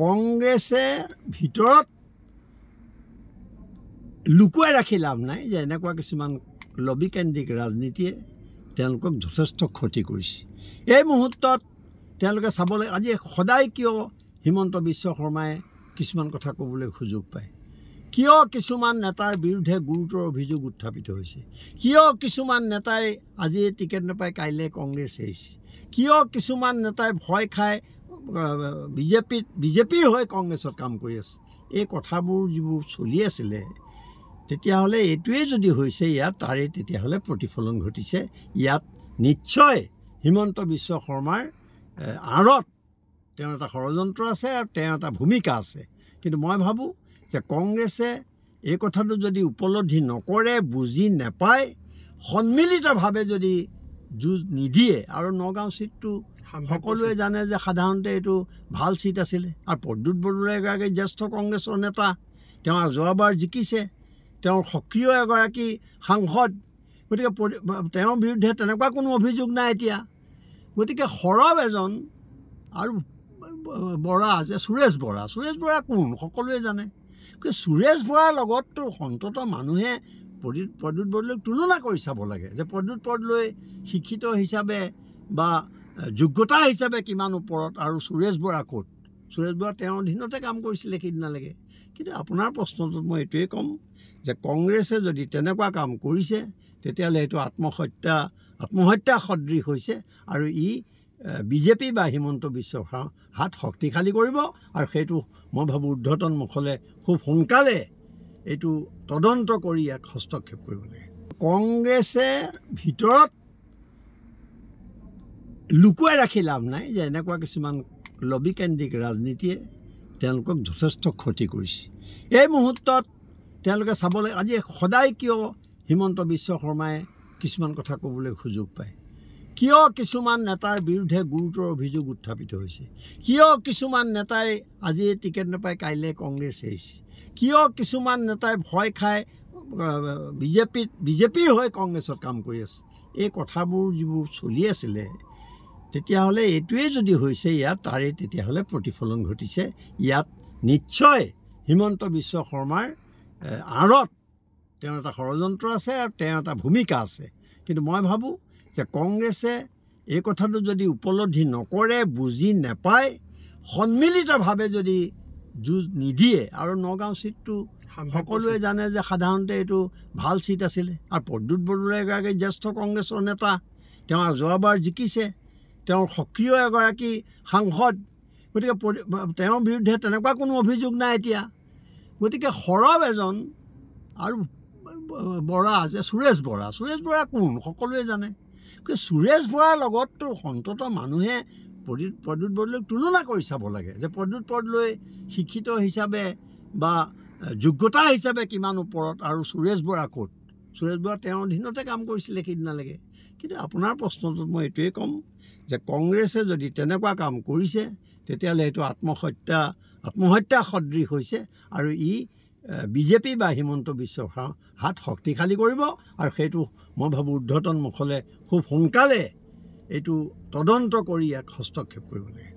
কংগ্ৰেছে ভিতৰত লুকুৱাই ৰাখি লাভ নাই যে এনেকুৱা কিছুমান লবিকেন্দ্ৰিক ৰাজনীতিয়ে তেওঁলোকক যথেষ্ট ক্ষতি কৰিছে এই মুহূৰ্তত তেওঁলোকে চাবলৈ আজি সদায় কিয় হিমন্ত বিশ্ব শৰ্মাই কিছুমান কথা ক'বলৈ সুযোগ পায় কিয় কিছুমান নেতাৰ বিৰুদ্ধে গুৰুতৰ অভিযোগ উত্থাপিত হৈছে কিয় কিছুমান নেতাই আজিয়ে টিকেট নাপায় কাইলৈ কংগ্ৰেছ এৰিছে কিয় কিছুমান নেতাই ভয় খাই বিজেপিত বিজেপিৰ হৈ কংগ্ৰেছত কাম কৰি আছে এই কথাবোৰ যিবোৰ চলি আছিলে তেতিয়াহ'লে এইটোৱেই যদি হৈছে ইয়াত তাৰে তেতিয়াহ'লে প্ৰতিফলন ঘটিছে ইয়াত নিশ্চয় হিমন্ত বিশ্ব শৰ্মাৰ আঁৰত তেওঁৰ এটা ষড়যন্ত্ৰ আছে আৰু তেওঁৰ এটা ভূমিকা আছে কিন্তু মই ভাবোঁ যে কংগ্ৰেছে এই কথাটো যদি উপলব্ধি নকৰে বুজি নাপায় সন্মিলিতভাৱে যদি যুঁজ নিদিয়ে আৰু নগাঁও ছিটটো সকলোৱে জানে যে সাধাৰণতে এইটো ভাল ছিট আছিলে আৰু প্ৰদ্যুৎ বৰুৱা এগৰাকী জ্যেষ্ঠ কংগ্ৰেছৰ নেতা তেওঁ যোৱাবাৰ জিকিছে তেওঁৰ সক্ৰিয় এগৰাকী সাংসদ গতিকে তেওঁৰ বিৰুদ্ধে তেনেকুৱা কোনো অভিযোগ নাই এতিয়া গতিকে সৰব এজন আৰু বৰা যে সুৰেশ বৰা সুৰেশ বৰা কোন সকলোৱে জানে সুৰেশ বৰাৰ লগততো অন্ততঃ মানুহে প্ৰদ্যুত প্ৰদ্যুত বৰদলৈক তুলনা কৰি চাব লাগে যে প্ৰদ্যুত বৰদলৈ শিক্ষিত হিচাপে বা যোগ্যতা হিচাপে কিমান ওপৰত আৰু সুৰেশ বৰা ক'ত সুৰেশ বৰা তেওঁৰ অধীনতে কাম কৰিছিলে সেইদিনালৈকে কিন্তু আপোনাৰ প্ৰশ্নটোত মই এইটোৱেই ক'ম যে কংগ্ৰেছে যদি তেনেকুৱা কাম কৰিছে তেতিয়াহ'লে এইটো আত্মহত্যা আত্মহত্যা সদৃশ হৈছে আৰু ই বিজেপি বা হিমন্ত বিশ্ব হাত শক্তিশালী কৰিব আৰু সেইটো মই ভাবোঁ উৰ্ধতন মুখলৈ খুব সোনকালে এইটো তদন্ত কৰি ইয়াক হস্তক্ষেপ কৰিব লাগে কংগ্ৰেছে ভিতৰত লুকুৱাই ৰাখি লাভ নাই যে এনেকুৱা কিছুমান লবিকেন্দ্ৰিক ৰাজনীতিয়ে তেওঁলোকক যথেষ্ট ক্ষতি কৰিছে এই মুহূৰ্তত তেওঁলোকে চাবলৈ আজি সদায় কিয় হিমন্ত বিশ্ব শৰ্মাই কিছুমান কথা ক'বলৈ সুযোগ পায় কিয় কিছুমান নেতাৰ বিৰুদ্ধে গুৰুতৰ অভিযোগ উত্থাপিত হৈছে কিয় কিছুমান নেতাই আজি টিকেট নাপায় কাইলৈ কংগ্ৰেছ এৰিছে কিয় কিছুমান নেতাই ভয় খাই বিজেপিত বিজেপিৰ হৈ কংগ্ৰেছত কাম কৰি আছে এই কথাবোৰ যিবোৰ চলি আছিলে তেতিয়াহ'লে এইটোৱেই যদি হৈছে ইয়াত তাৰে তেতিয়াহ'লে প্ৰতিফলন ঘটিছে ইয়াত নিশ্চয় হিমন্ত বিশ্ব শৰ্মাৰ আঁৰত তেওঁৰ এটা ষড়যন্ত্ৰ আছে আৰু তেওঁৰ এটা ভূমিকা আছে কিন্তু মই ভাবোঁ যে কংগ্ৰেছে এই কথাটো যদি উপলব্ধি নকৰে বুজি নাপায় সন্মিলিতভাৱে যদি যুঁজ নিদিয়ে আৰু নগাঁও ছিটটো সকলোৱে জানে যে সাধাৰণতে এইটো ভাল চিট আছিলে আৰু প্ৰদ্যুৎ বৰুৱা এগৰাকী জ্যেষ্ঠ কংগ্ৰেছৰ নেতা তেওঁ যোৱাবাৰ জিকিছে তেওঁৰ সক্ৰিয় এগৰাকী সাংসদ গতিকে তেওঁৰ বিৰুদ্ধে তেনেকুৱা কোনো অভিযোগ নাই এতিয়া গতিকে সৰব এজন আৰু বৰা যে সুৰেশ বৰা সুৰেশ বৰা কোন সকলোৱে জানে গতিকে সুৰেশ বৰাৰ লগততো সন্তত মানুহে প্ৰদ্যুৎ প্ৰদ্যুৎ বৰদলৈক তুলনা কৰি চাব লাগে যে প্ৰদ্যুৎ বৰদলৈ শিক্ষিত হিচাপে বা যোগ্যতা হিচাপে কিমান ওপৰত আৰু সুৰেশ বৰা ক'ত সুৰেশ বৰা তেওঁৰ অধীনতে কাম কৰিছিলে সেইদিনালৈকে কিন্তু আপোনাৰ প্ৰশ্নটোত মই এইটোৱেই ক'ম যে কংগ্ৰেছে যদি তেনেকুৱা কাম কৰিছে তেতিয়াহ'লে এইটো আত্মহত্যা আত্মহত্যা সদৃশ হৈছে আৰু ই বিজেপি বা হিমন্ত বিশ্ব হাত শক্তিশালী কৰিব আৰু সেইটো মই ভাবোঁ ঊৰ্ধ্বতন মুখলে খুব সোনকালে এইটো তদন্ত কৰি ইয়াক হস্তক্ষেপ কৰিব লাগে